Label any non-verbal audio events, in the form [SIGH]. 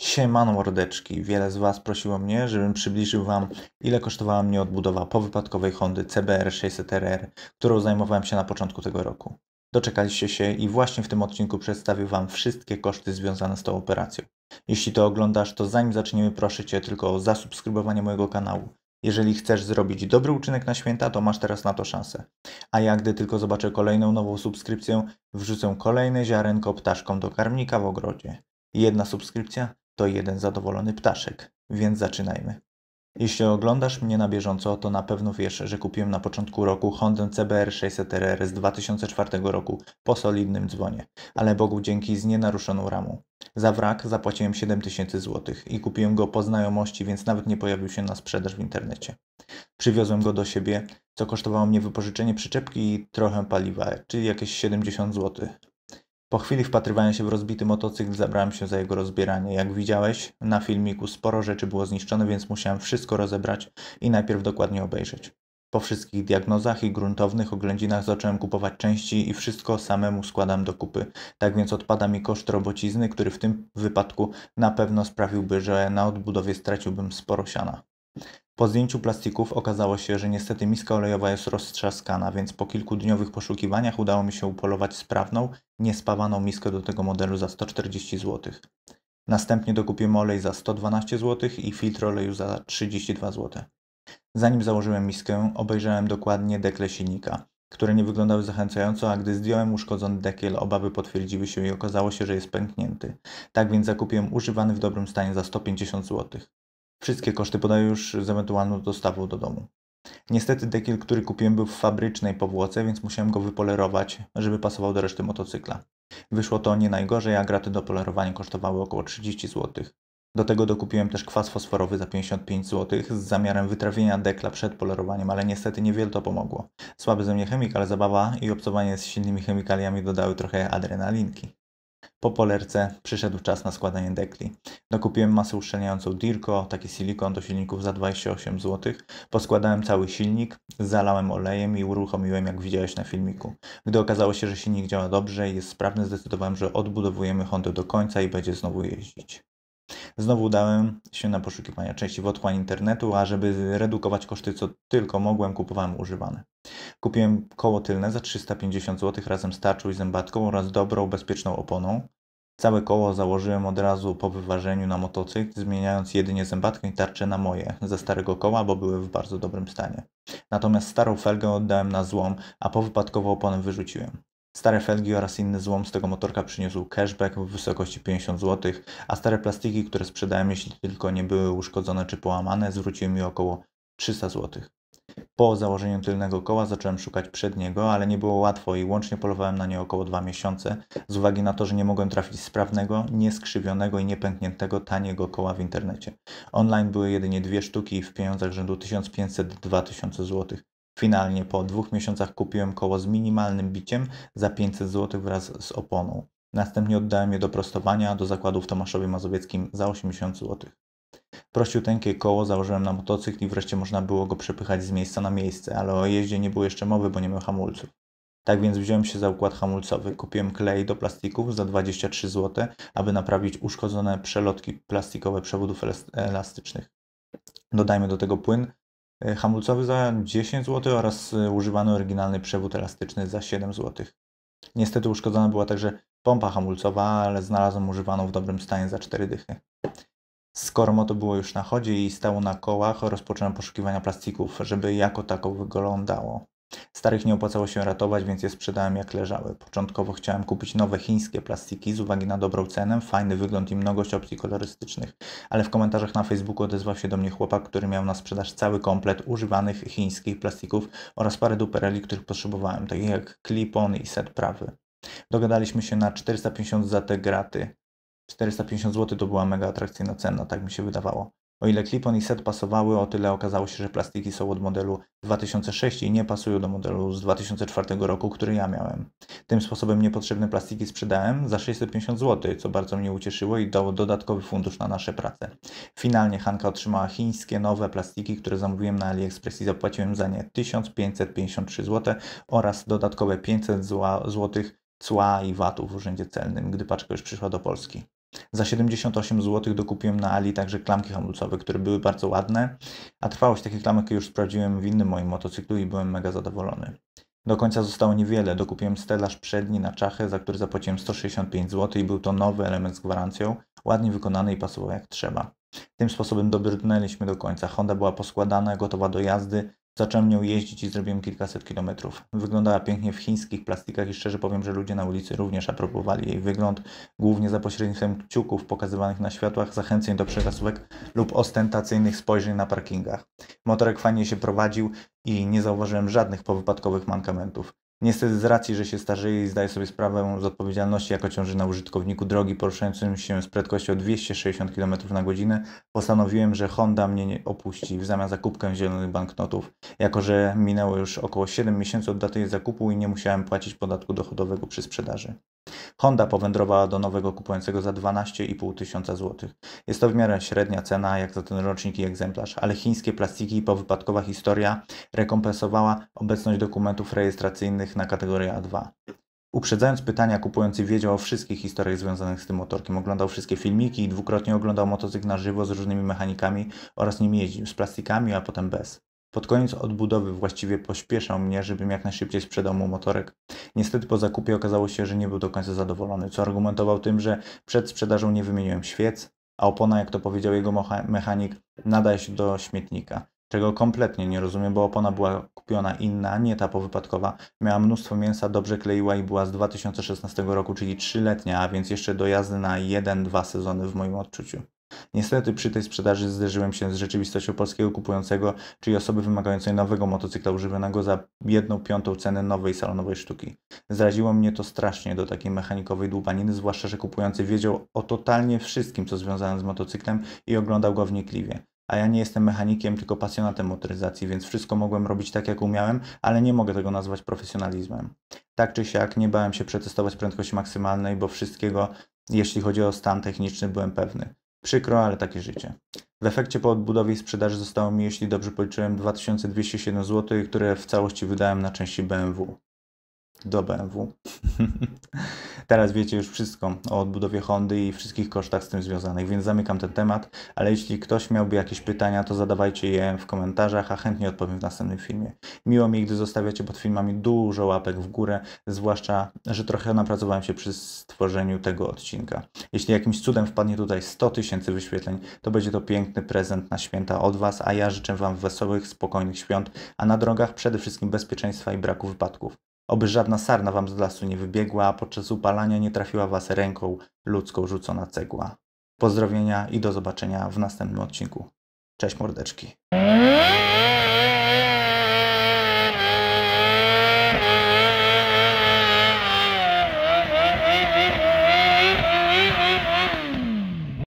Siemano mordeczki, wiele z Was prosiło mnie, żebym przybliżył Wam, ile kosztowała mnie odbudowa powypadkowej Hondy CBR 600RR, którą zajmowałem się na początku tego roku. Doczekaliście się i właśnie w tym odcinku przedstawię Wam wszystkie koszty związane z tą operacją. Jeśli to oglądasz, to zanim zaczniemy proszę Cię tylko o zasubskrybowanie mojego kanału. Jeżeli chcesz zrobić dobry uczynek na święta, to masz teraz na to szansę. A ja, gdy tylko zobaczę kolejną nową subskrypcję, wrzucę kolejne ziarenko ptaszkom do karmnika w ogrodzie. Jedna subskrypcja to jeden zadowolony ptaszek, więc zaczynajmy. Jeśli oglądasz mnie na bieżąco, to na pewno wiesz, że kupiłem na początku roku Hondę CBR 600RR z 2004 roku po solidnym dzwonie, ale Bogu dzięki z nienaruszoną ramą. Za wrak zapłaciłem 7000 zł i kupiłem go po znajomości, więc nawet nie pojawił się na sprzedaż w internecie. Przywiozłem go do siebie, co kosztowało mnie wypożyczenie przyczepki i trochę paliwa, czyli jakieś 70 zł. Po chwili wpatrywania się w rozbity motocykl zabrałem się za jego rozbieranie. Jak widziałeś na filmiku sporo rzeczy było zniszczone, więc musiałem wszystko rozebrać i najpierw dokładnie obejrzeć. Po wszystkich diagnozach i gruntownych oględzinach zacząłem kupować części i wszystko samemu składam do kupy. Tak więc odpada mi koszt robocizny, który w tym wypadku na pewno sprawiłby, że na odbudowie straciłbym sporo siana. Po zdjęciu plastików okazało się, że niestety miska olejowa jest roztrzaskana, więc po kilkudniowych poszukiwaniach udało mi się upolować sprawną, niespawaną miskę do tego modelu za 140 zł. Następnie dokupiłem olej za 112 zł i filtr oleju za 32 zł. Zanim założyłem miskę, obejrzałem dokładnie dekle silnika, które nie wyglądały zachęcająco, a gdy zdjąłem uszkodzony dekiel, obawy potwierdziły się i okazało się, że jest pęknięty. Tak więc zakupiłem używany w dobrym stanie za 150 zł. Wszystkie koszty podaję już z ewentualną dostawą do domu. Niestety dekiel, który kupiłem był w fabrycznej powłoce, więc musiałem go wypolerować, żeby pasował do reszty motocykla. Wyszło to nie najgorzej, a graty do polerowania kosztowały około 30 zł. Do tego dokupiłem też kwas fosforowy za 55 zł z zamiarem wytrawienia dekla przed polerowaniem, ale niestety niewiele to pomogło. Słaby ze mnie chemik, ale zabawa i obcowanie z silnymi chemikaliami dodały trochę adrenalinki. Po polerce przyszedł czas na składanie dekli. Dokupiłem masę uszczelniającą Dirko, taki silikon do silników za 28 zł. Poskładałem cały silnik, zalałem olejem i uruchomiłem jak widziałeś na filmiku. Gdy okazało się, że silnik działa dobrze i jest sprawny, zdecydowałem, że odbudowujemy Hondę do końca i będzie znowu jeździć. Znowu udałem się na poszukiwania części w otchłań internetu, a żeby redukować koszty co tylko mogłem, kupowałem używane. Kupiłem koło tylne za 350 zł razem z tarczą i zębatką oraz dobrą, bezpieczną oponą. Całe koło założyłem od razu po wyważeniu na motocykl, zmieniając jedynie zębatkę i tarczę na moje ze starego koła, bo były w bardzo dobrym stanie. Natomiast starą felgę oddałem na złom, a po powypadkową oponę wyrzuciłem. Stare felgi oraz inny złom z tego motorka przyniósł cashback w wysokości 50 zł, a stare plastiki, które sprzedałem, jeśli tylko nie były uszkodzone czy połamane, zwróciły mi około 300 zł. Po założeniu tylnego koła zacząłem szukać przedniego, ale nie było łatwo i łącznie polowałem na nie około 2 miesiące, z uwagi na to, że nie mogłem trafić sprawnego, nieskrzywionego i niepękniętego taniego koła w internecie. Online były jedynie dwie sztuki w pieniądzach rzędu 1500-2000 zł. Finalnie po dwóch miesiącach kupiłem koło z minimalnym biciem za 500 zł wraz z oponą. Następnie oddałem je do prostowania do zakładu w Tomaszowie Mazowieckim za 80 zł. Prościuteńkie koło założyłem na motocykl i wreszcie można było go przepychać z miejsca na miejsce, ale o jeździe nie było jeszcze mowy, bo nie miał hamulców. Tak więc wziąłem się za układ hamulcowy. Kupiłem klej do plastików za 23 zł, aby naprawić uszkodzone przelotki plastikowe przewodów elastycznych. Dodajmy do tego płyn E, hamulcowy za 10 zł oraz e, używany oryginalny przewód elastyczny za 7 zł. Niestety uszkodzona była także pompa hamulcowa, ale znalazłem używaną w dobrym stanie za 4 dychy. Skoro moto było już na chodzie i stało na kołach, rozpocząłem poszukiwania plastików, żeby jako tako wyglądało. Starych nie opłacało się ratować, więc je sprzedałem jak leżały. Początkowo chciałem kupić nowe chińskie plastiki z uwagi na dobrą cenę, fajny wygląd i mnogość opcji kolorystycznych, ale w komentarzach na Facebooku odezwał się do mnie chłopak, który miał na sprzedaż cały komplet używanych chińskich plastików oraz parę dupereli, których potrzebowałem, takich jak klipon i set prawy. Dogadaliśmy się na 450 za te graty. 450 zł to była mega atrakcyjna cena, tak mi się wydawało. O ile klipon i Set pasowały, o tyle okazało się, że plastiki są od modelu 2006 i nie pasują do modelu z 2004 roku, który ja miałem. Tym sposobem niepotrzebne plastiki sprzedałem za 650 zł, co bardzo mnie ucieszyło i dało dodatkowy fundusz na nasze prace. Finalnie Hanka otrzymała chińskie nowe plastiki, które zamówiłem na AliExpress i zapłaciłem za nie 1553 zł oraz dodatkowe 500 zł cła i VAT-u w Urzędzie Celnym, gdy paczka już przyszła do Polski. Za 78 zł dokupiłem na Ali także klamki hamulcowe, które były bardzo ładne, a trwałość takich klamek już sprawdziłem w innym moim motocyklu i byłem mega zadowolony. Do końca zostało niewiele. Dokupiłem stelaż przedni na czachę, za który zapłaciłem 165 zł i był to nowy element z gwarancją, ładnie wykonany i pasował jak trzeba. Tym sposobem dobrnęliśmy do końca. Honda była poskładana, gotowa do jazdy, Zacząłem nią jeździć i zrobiłem kilkaset kilometrów. Wyglądała pięknie w chińskich plastikach i szczerze powiem, że ludzie na ulicy również aprobowali jej wygląd, głównie za pośrednictwem kciuków pokazywanych na światłach, zachęceń do przegasówek lub ostentacyjnych spojrzeń na parkingach. Motorek fajnie się prowadził i nie zauważyłem żadnych powypadkowych mankamentów. Niestety z racji, że się starzeje zdaje sobie sprawę z odpowiedzialności, jaka ciąży na użytkowniku drogi poruszającym się z prędkością 260 km na godzinę, postanowiłem, że Honda mnie nie opuści w zamian za kupkę zielonych banknotów, jako że minęło już około 7 miesięcy od daty jej zakupu i nie musiałem płacić podatku dochodowego przy sprzedaży. Honda powędrowała do nowego kupującego za 12,5 tysiąca złotych. Jest to w miarę średnia cena jak za ten rocznik i egzemplarz, ale chińskie plastiki i powypadkowa historia rekompensowała obecność dokumentów rejestracyjnych na kategorię A2. Uprzedzając pytania, kupujący wiedział o wszystkich historiach związanych z tym motorkiem. Oglądał wszystkie filmiki i dwukrotnie oglądał motocykl na żywo z różnymi mechanikami oraz nim jeździł, z plastikami, a potem bez. Pod koniec odbudowy właściwie pośpieszał mnie, żebym jak najszybciej sprzedał mu motorek. Niestety po zakupie okazało się, że nie był do końca zadowolony, co argumentował tym, że przed sprzedażą nie wymieniłem świec, a opona, jak to powiedział jego mechanik, nadaje się do śmietnika. Czego kompletnie nie rozumiem, bo opona była kupiona inna, nie ta powypadkowa. Miała mnóstwo mięsa, dobrze kleiła i była z 2016 roku, czyli trzyletnia, a więc jeszcze do jazdy na 1-2 sezony w moim odczuciu. Niestety przy tej sprzedaży zderzyłem się z rzeczywistością polskiego kupującego, czyli osoby wymagającej nowego motocykla używanego za jedną piątą ceny nowej salonowej sztuki. Zraziło mnie to strasznie do takiej mechanikowej dłubaniny, zwłaszcza, że kupujący wiedział o totalnie wszystkim, co związane z motocyklem i oglądał go wnikliwie. A ja nie jestem mechanikiem, tylko pasjonatem motoryzacji, więc wszystko mogłem robić tak, jak umiałem, ale nie mogę tego nazwać profesjonalizmem. Tak czy siak, nie bałem się przetestować prędkości maksymalnej, bo wszystkiego, jeśli chodzi o stan techniczny, byłem pewny. Przykro, ale takie życie. W efekcie po odbudowie i sprzedaży zostało mi, jeśli dobrze policzyłem, 2207 zł, które w całości wydałem na części BMW do BMW. [LAUGHS] Teraz wiecie już wszystko o odbudowie Hondy i wszystkich kosztach z tym związanych, więc zamykam ten temat, ale jeśli ktoś miałby jakieś pytania, to zadawajcie je w komentarzach, a chętnie odpowiem w następnym filmie. Miło mi, gdy zostawiacie pod filmami dużo łapek w górę, zwłaszcza, że trochę napracowałem się przy stworzeniu tego odcinka. Jeśli jakimś cudem wpadnie tutaj 100 tysięcy wyświetleń, to będzie to piękny prezent na święta od Was, a ja życzę Wam wesołych, spokojnych świąt, a na drogach przede wszystkim bezpieczeństwa i braku wypadków. Oby żadna sarna wam z lasu nie wybiegła, a podczas upalania nie trafiła was ręką ludzką rzucona cegła. Pozdrowienia i do zobaczenia w następnym odcinku. Cześć mordeczki.